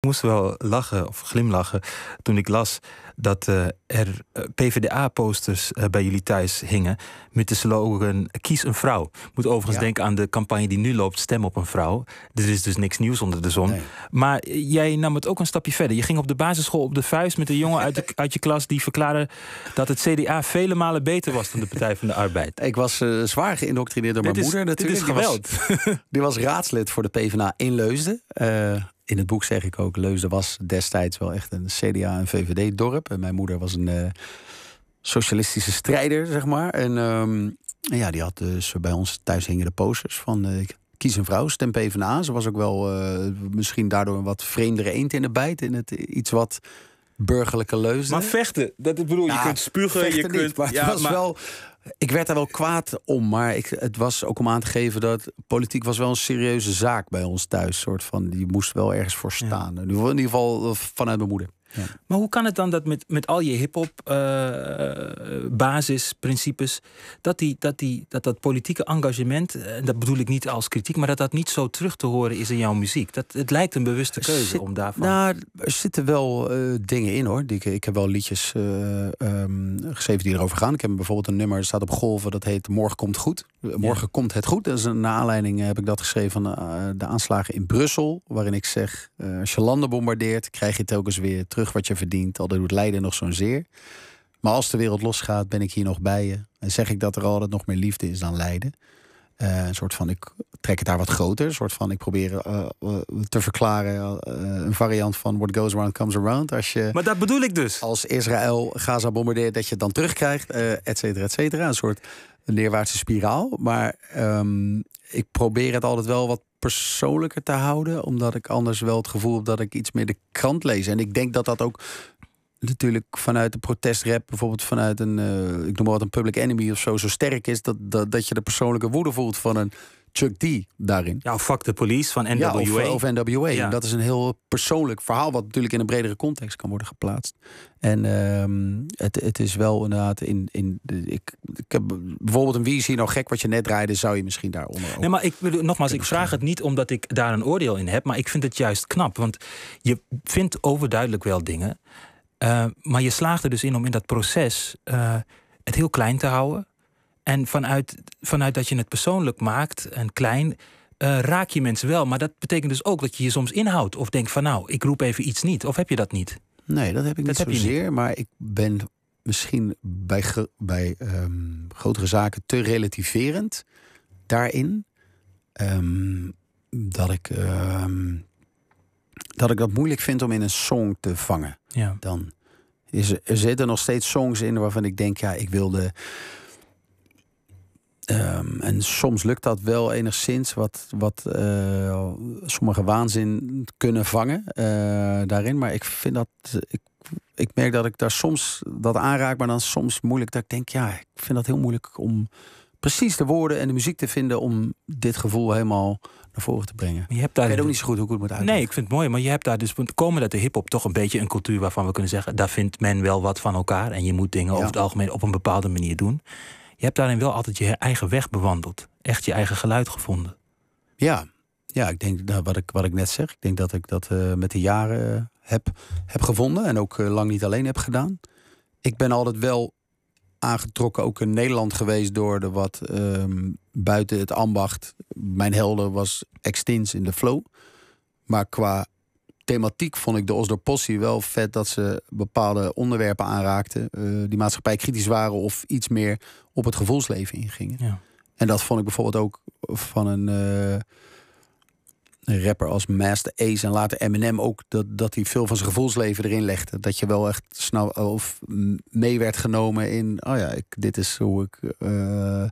Ik moest wel lachen of glimlachen toen ik las dat eh, er eh, PvdA-posters eh, bij jullie thuis hingen met de slogan Kies een vrouw. Moet overigens denken aan de campagne die nu loopt, Stem op een vrouw. Er is dus niks nieuws onder de zon. Maar jij nam het ook een stapje verder. Je ging op de basisschool op de vuist met een jongen uit, uit je klas die verklaarde dat het CDA vele malen beter was dan de Partij van de Arbeid. Ik was zwaar geïndoctrineerd door mijn moeder natuurlijk. Dit is geweld. Die was, die was, raadslid voor de PvdA in Leusden in het boek zeg ik ook, Leusden was destijds wel echt een CDA- en VVD-dorp. En mijn moeder was een eh, socialistische strijder, zeg maar. En ehm, ja, die had dus bij ons thuis hingen de posters van... Eh, kies een vrouw, stem PvdA. Ze was ook wel misschien daardoor een wat vreemdere eend in de bijt. In het iets wat burgerlijke leuzen. Maar vechten, dat bedoel, ja, je kunt spugen, je kunt. Niet, maar het was wel. Ik werd daar wel kwaad om, maar ik, het was ook om aan te geven dat politiek was wel een serieuze zaak bij ons thuis. Soort van, die moest wel ergens voor staan. Ja. In ieder geval eh, vanuit mijn moeder. Maar hoe kan het dan dat met, met al je hip-hop eh, basisprincipes, dat, die, dat, die, dat dat politieke engagement, en dat bedoel ik niet als kritiek, maar dat dat niet zo terug te horen is in jouw muziek? Dat, het lijkt een bewuste keuze om daarvan. Nou, er zitten wel eh, dingen in hoor. Ik, ik heb wel liedjes eh, ehm, geschreven die erover gaan. Ik heb bijvoorbeeld een nummer, dat staat op golven, dat heet Morgen komt goed. Morgen komt het goed. Dat is een aanleiding heb ik dat geschreven van de, de aanslagen in Brussel, waarin ik zeg: als je landen bombardeert, krijg je telkens weer terug terug wat je verdient, al doet lijden nog zo'n zeer. Maar als de wereld losgaat, ben ik hier nog bij je. En zeg ik dat er altijd nog meer liefde is dan lijden. Eh, een soort van, ik trek het daar wat groter. Een soort van, ik probeer eh, eh, te verklaren. een variant van what goes around comes around. Als je, maar dat bedoel ik dus. Als Israël Gaza bombardeert, dat je het dan terugkrijgt, et cetera, et cetera. Een soort neerwaartse spiraal. Maar ehm, ik probeer het altijd wel wat persoonlijker te houden. Omdat ik anders wel het gevoel heb dat ik iets meer de krant lees. En ik denk dat dat ook natuurlijk vanuit de protestrap, bijvoorbeeld vanuit een, eh, ik noem maar wat, een public enemy of zo, zo sterk is dat, dat, dat je de persoonlijke woede voelt van een Chuck D daarin. Ja, fuck the police van NWA. of, eh, of, NWA. En dat is een heel persoonlijk verhaal, wat natuurlijk in een bredere context kan worden geplaatst. En ehm, het, het is wel inderdaad in. in de, ik, ik heb bijvoorbeeld een wie is hier nou gek wat je net draaide, zou je misschien daaronder. Nee, maar ik wil nogmaals, ik vraag het niet omdat ik daar een oordeel in heb, maar ik vind het juist knap. Want je vindt overduidelijk wel dingen, eh, maar je slaagt er dus in om in dat proces eh, het heel klein te houden. En vanuit, vanuit dat je het persoonlijk maakt en klein, eh, raak je mensen wel. Maar dat betekent dus ook dat je je soms inhoudt. Of denkt van nou, ik roep even iets niet. Of heb je dat niet? Nee, dat heb ik niet zozeer. Maar ik ben misschien bij, bij ehm, grotere zaken te relativerend daarin. Ehm, dat, ik, ehm, dat ik dat moeilijk vind om in een song te vangen. Ja. Dan is, er zitten nog steeds songs in waarvan ik denk, ja, ik wilde. en soms lukt dat wel enigszins, wat, wat eh, sommige waanzin kunnen vangen eh, daarin. Maar ik vind dat, ik ik merk dat ik daar soms dat aanraak, maar dan soms moeilijk. Dat ik denk, ja, ik vind dat heel moeilijk om precies de woorden en de muziek te vinden om dit gevoel helemaal naar voren te brengen. je ik weet dus ook niet zo goed hoe ik het moet uitleggen. Nee, ik vind het mooi, maar je hebt daar dus komen dat de hip-hop toch een beetje een cultuur waarvan we kunnen zeggen, daar vindt men wel wat van elkaar en je moet dingen over het algemeen op een bepaalde manier doen. Je hebt daarin wel altijd je eigen weg bewandeld, echt je eigen geluid gevonden. Ja, ja, ik denk wat, ik, wat ik net zeg. Ik denk dat ik dat eh, met de jaren heb, heb gevonden en ook eh, lang niet alleen heb gedaan. Ik ben altijd wel aangetrokken, ook in Nederland geweest door de wat ehm, buiten het ambacht. Mijn helden was Extins in de Flow. Maar qua thematiek vond ik de Osdorpossie wel vet dat ze bepaalde onderwerpen aanraakten. Eh, die maatschappij kritisch waren of iets meer op het gevoelsleven ingingen. Ja. En dat vond ik bijvoorbeeld ook van een. Eh, een rapper als Master Ace en later Eminem ook, dat, dat hij veel van zijn gevoelsleven erin legde. Dat je wel echt snel of mee werd genomen in, oh ja, ik, dit is hoe ik eh,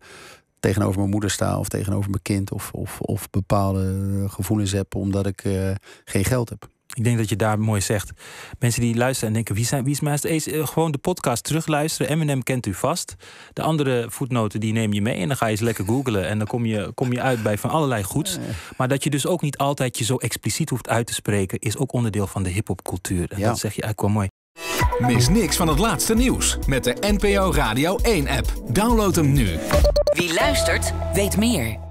tegenover mijn moeder sta of tegenover mijn kind of, of, of bepaalde gevoelens heb omdat ik eh, geen geld heb. Ik denk dat je daar mooi zegt. Mensen die luisteren en denken: wie, zijn, wie is Miles eens eh, Gewoon de podcast terugluisteren. Eminem kent u vast. De andere voetnoten die neem je mee. En dan ga je eens lekker googlen. En dan kom je, kom je uit bij van allerlei goeds. Maar dat je dus ook niet altijd je zo expliciet hoeft uit te spreken. is ook onderdeel van de hip-hopcultuur. En dat zeg je eigenlijk wel mooi. Mis niks van het laatste nieuws met de NPO Radio 1-app. Download hem nu. Wie luistert, weet meer.